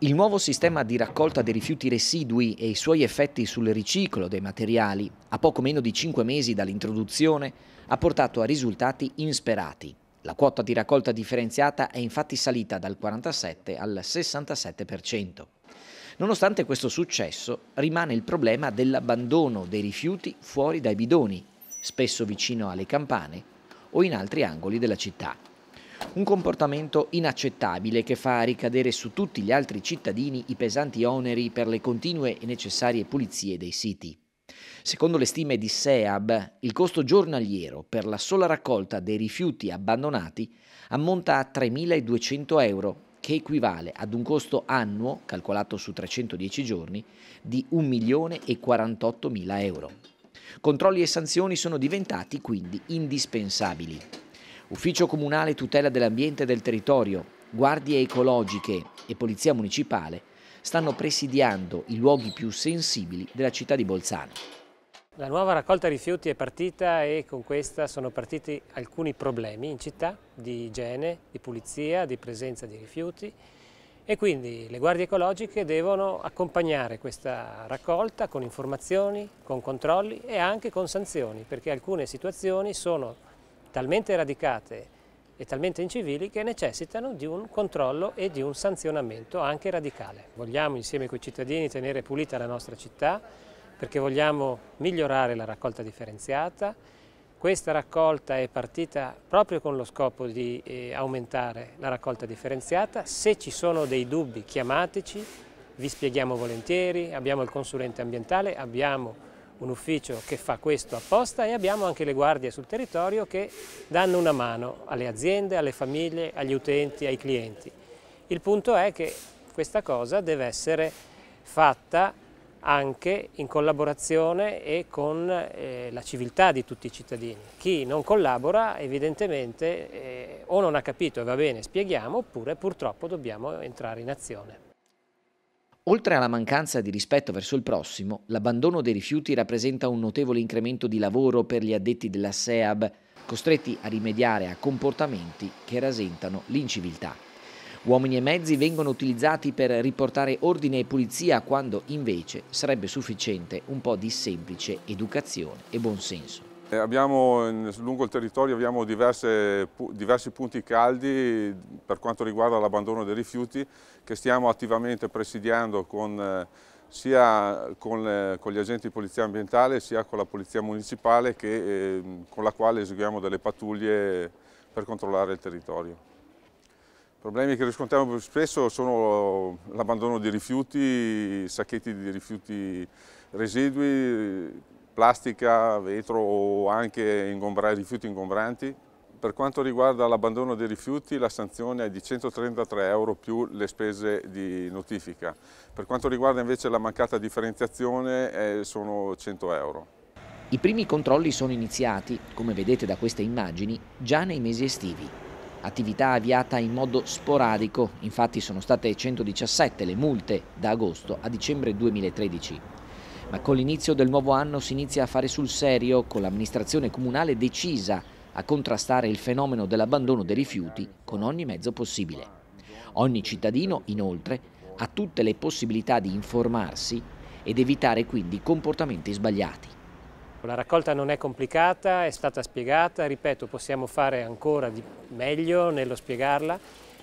Il nuovo sistema di raccolta dei rifiuti residui e i suoi effetti sul riciclo dei materiali, a poco meno di 5 mesi dall'introduzione, ha portato a risultati insperati. La quota di raccolta differenziata è infatti salita dal 47 al 67%. Nonostante questo successo, rimane il problema dell'abbandono dei rifiuti fuori dai bidoni, spesso vicino alle campane o in altri angoli della città. Un comportamento inaccettabile che fa ricadere su tutti gli altri cittadini i pesanti oneri per le continue e necessarie pulizie dei siti. Secondo le stime di SEAB, il costo giornaliero per la sola raccolta dei rifiuti abbandonati ammonta a 3.200 euro, che equivale ad un costo annuo, calcolato su 310 giorni, di 1.048.000 euro. Controlli e sanzioni sono diventati quindi indispensabili. Ufficio Comunale Tutela dell'Ambiente e del Territorio, Guardie Ecologiche e Polizia Municipale stanno presidiando i luoghi più sensibili della città di Bolzano. La nuova raccolta rifiuti è partita e con questa sono partiti alcuni problemi in città di igiene, di pulizia, di presenza di rifiuti e quindi le guardie ecologiche devono accompagnare questa raccolta con informazioni, con controlli e anche con sanzioni perché alcune situazioni sono talmente radicate e talmente incivili che necessitano di un controllo e di un sanzionamento anche radicale. Vogliamo insieme con i cittadini tenere pulita la nostra città perché vogliamo migliorare la raccolta differenziata. Questa raccolta è partita proprio con lo scopo di eh, aumentare la raccolta differenziata. Se ci sono dei dubbi chiamateci, vi spieghiamo volentieri, abbiamo il consulente ambientale, abbiamo un ufficio che fa questo apposta e abbiamo anche le guardie sul territorio che danno una mano alle aziende, alle famiglie, agli utenti, ai clienti. Il punto è che questa cosa deve essere fatta anche in collaborazione e con eh, la civiltà di tutti i cittadini. Chi non collabora evidentemente eh, o non ha capito e va bene, spieghiamo, oppure purtroppo dobbiamo entrare in azione. Oltre alla mancanza di rispetto verso il prossimo, l'abbandono dei rifiuti rappresenta un notevole incremento di lavoro per gli addetti della SEAB, costretti a rimediare a comportamenti che rasentano l'inciviltà. Uomini e mezzi vengono utilizzati per riportare ordine e pulizia quando invece sarebbe sufficiente un po' di semplice educazione e buonsenso. Eh, abbiamo, lungo il territorio abbiamo diverse, diversi punti caldi per quanto riguarda l'abbandono dei rifiuti che stiamo attivamente presidiando con, eh, sia con, eh, con, gli agenti di polizia ambientale sia con la polizia municipale che, eh, con la quale eseguiamo delle pattuglie per controllare il territorio. I problemi che riscontriamo più spesso sono l'abbandono di rifiuti, sacchetti di rifiuti residui, plastica, vetro o anche rifiuti ingombranti. Per quanto riguarda l'abbandono dei rifiuti la sanzione è di 133 euro più le spese di notifica. Per quanto riguarda invece la mancata differenziazione eh, sono 100 euro. I primi controlli sono iniziati, come vedete da queste immagini, già nei mesi estivi attività avviata in modo sporadico, infatti sono state 117 le multe da agosto a dicembre 2013 ma con l'inizio del nuovo anno si inizia a fare sul serio, con l'amministrazione comunale decisa a contrastare il fenomeno dell'abbandono dei rifiuti con ogni mezzo possibile. Ogni cittadino, inoltre, ha tutte le possibilità di informarsi ed evitare quindi comportamenti sbagliati. La raccolta non è complicata, è stata spiegata, ripeto, possiamo fare ancora di meglio nello spiegarla,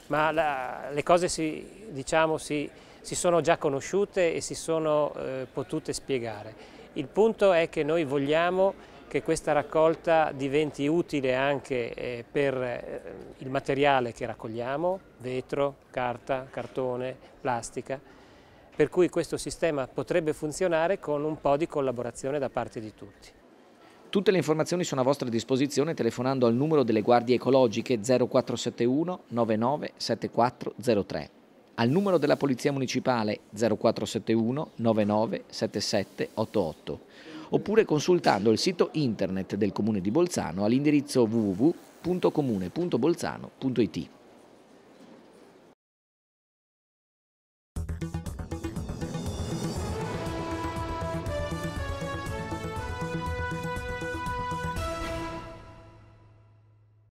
ma la, le cose si, diciamo, si si sono già conosciute e si sono eh, potute spiegare. Il punto è che noi vogliamo che questa raccolta diventi utile anche eh, per eh, il materiale che raccogliamo, vetro, carta, cartone, plastica, per cui questo sistema potrebbe funzionare con un po' di collaborazione da parte di tutti. Tutte le informazioni sono a vostra disposizione telefonando al numero delle guardie ecologiche 0471 997403 al numero della Polizia Municipale 0471 99 7788 oppure consultando il sito internet del Comune di Bolzano all'indirizzo www.comune.bolzano.it.